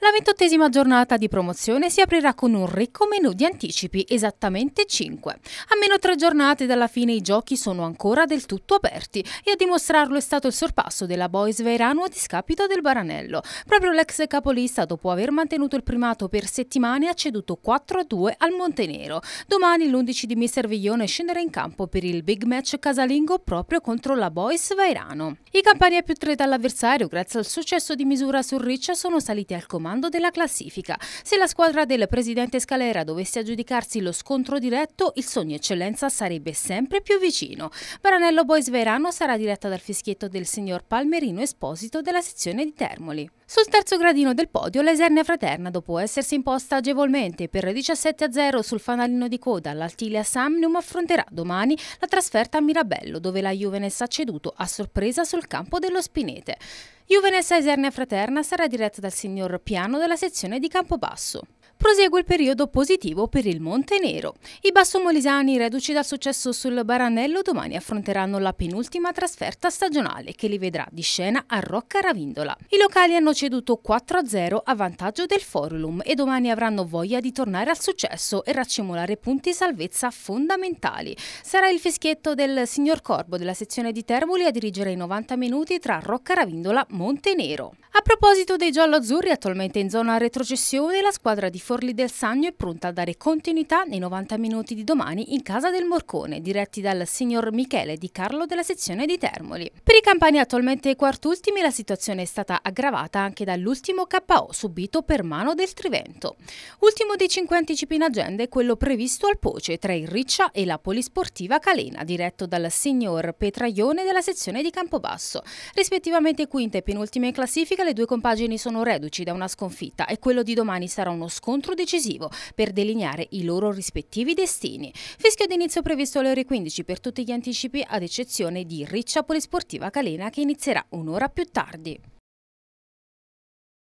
La ventottesima giornata di promozione si aprirà con un ricco menù di anticipi, esattamente 5. A meno tre giornate dalla fine i giochi sono ancora del tutto aperti e a dimostrarlo è stato il sorpasso della Boys Veirano a discapito del Baranello. Proprio l'ex capolista, dopo aver mantenuto il primato per settimane, ha ceduto 4-2 al Montenero. Domani l'11 di Mister Viglione scenderà in campo per il big match casalingo proprio contro la Boys Veirano. I campani a più tre dall'avversario, grazie al successo di misura sul Riccia, sono saliti al comando comando della classifica. Se la squadra del presidente Scalera dovesse aggiudicarsi lo scontro diretto, il sogno eccellenza sarebbe sempre più vicino. Baranello Boys Verano sarà diretta dal fischietto del signor Palmerino Esposito della sezione di Termoli. Sul terzo gradino del podio l'Esernia Fraterna, dopo essersi imposta agevolmente per 17 0 sul fanalino di coda all'Altilia Samnium, affronterà domani la trasferta a Mirabello, dove la Juvenes ha ceduto a sorpresa sul campo dello Spinete. Juvenes Esernia Fraterna sarà diretta dal signor Piano della sezione di Campobasso prosegue il periodo positivo per il Montenero. I bassomolesani, reduci dal successo sul Baranello, domani affronteranno la penultima trasferta stagionale che li vedrà di scena a Rocca Ravindola. I locali hanno ceduto 4-0 a vantaggio del Forum e domani avranno voglia di tornare al successo e raccimolare punti salvezza fondamentali. Sarà il fischietto del signor Corbo della sezione di Termoli a dirigere i 90 minuti tra Rocca Ravindola e Montenero. A proposito dei giallo-azzurri attualmente in zona retrocessione, la squadra di Forlì del Sannio è pronta a dare continuità nei 90 minuti di domani in Casa del Morcone, diretti dal signor Michele Di Carlo della sezione di Termoli. Per i campani attualmente quartultimi la situazione è stata aggravata anche dall'ultimo KO subito per mano del Trivento. Ultimo dei cinque anticipi in agenda è quello previsto al Poce tra il Riccia e la Polisportiva Calena, diretto dal signor Petraione della sezione di Campobasso. Rispettivamente quinta e penultima in classifica, le due compagini sono reduci da una sconfitta e quello di domani sarà uno scontro scontro decisivo per delineare i loro rispettivi destini. Fischio d'inizio previsto alle ore 15 per tutti gli anticipi ad eccezione di Riccia Polisportiva Calena che inizierà un'ora più tardi.